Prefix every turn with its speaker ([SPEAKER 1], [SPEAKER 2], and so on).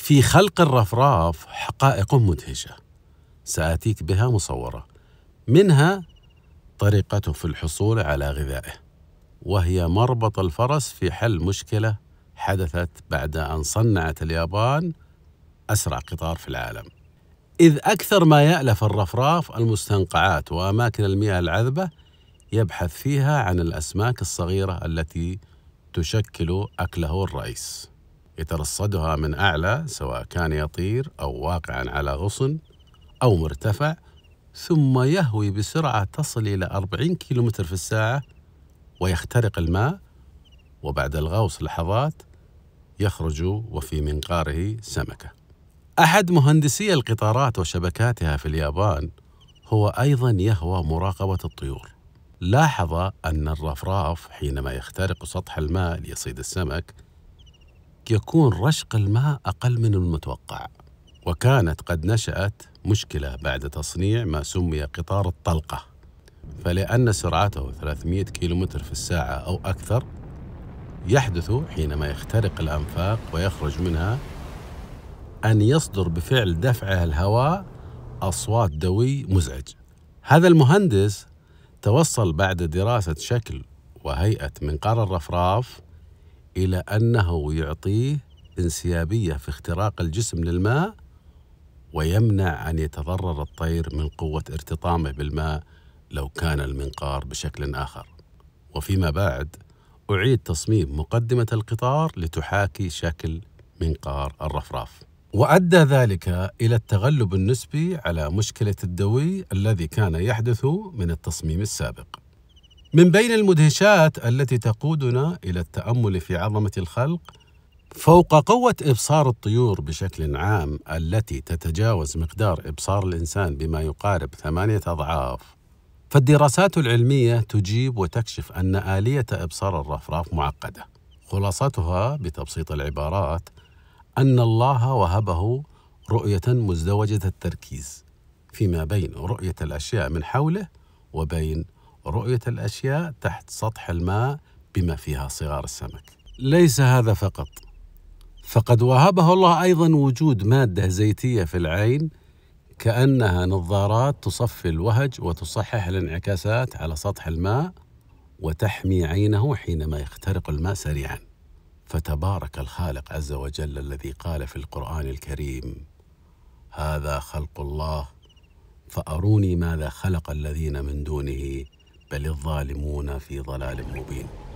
[SPEAKER 1] في خلق الرفراف حقائق مدهشة سآتيك بها مصورة منها طريقته في الحصول على غذائه وهي مربط الفرس في حل مشكلة حدثت بعد أن صنعت اليابان أسرع قطار في العالم إذ أكثر ما يألف الرفراف المستنقعات وأماكن المياه العذبة يبحث فيها عن الأسماك الصغيرة التي تشكل أكله الرئيس يترصدها من أعلى سواء كان يطير أو واقعا على غصن أو مرتفع ثم يهوي بسرعة تصل إلى 40 كيلومتر في الساعة ويخترق الماء وبعد الغوص لحظات يخرج وفي منقاره سمكة أحد مهندسي القطارات وشبكاتها في اليابان هو أيضا يهوى مراقبة الطيور لاحظ أن الرفراف حينما يخترق سطح الماء ليصيد السمك يكون رشق الماء أقل من المتوقع وكانت قد نشأت مشكلة بعد تصنيع ما سمي قطار الطلقة فلأن سرعته 300 كيلومتر في الساعة أو أكثر يحدث حينما يخترق الأنفاق ويخرج منها أن يصدر بفعل دفعه الهواء أصوات دوي مزعج هذا المهندس توصل بعد دراسة شكل وهيئة منقار الرفراف إلى أنه يعطيه انسيابية في اختراق الجسم للماء ويمنع أن يتضرر الطير من قوة ارتطامه بالماء لو كان المنقار بشكل آخر وفيما بعد أعيد تصميم مقدمة القطار لتحاكي شكل منقار الرفراف وأدى ذلك إلى التغلب النسبي على مشكلة الدوي الذي كان يحدث من التصميم السابق من بين المدهشات التي تقودنا الى التامل في عظمه الخلق فوق قوه ابصار الطيور بشكل عام التي تتجاوز مقدار ابصار الانسان بما يقارب ثمانيه اضعاف فالدراسات العلميه تجيب وتكشف ان اليه ابصار الرفراف معقده خلاصتها بتبسيط العبارات ان الله وهبه رؤيه مزدوجه التركيز فيما بين رؤيه الاشياء من حوله وبين رؤية الأشياء تحت سطح الماء بما فيها صغار السمك. ليس هذا فقط، فقد وهبه الله أيضا وجود مادة زيتية في العين كأنها نظارات تصفي الوهج وتصحح الانعكاسات على سطح الماء وتحمي عينه حينما يخترق الماء سريعا. فتبارك الخالق عز وجل الذي قال في القرآن الكريم: هذا خلق الله فأروني ماذا خلق الذين من دونه بل الظالمون في ضلال مبين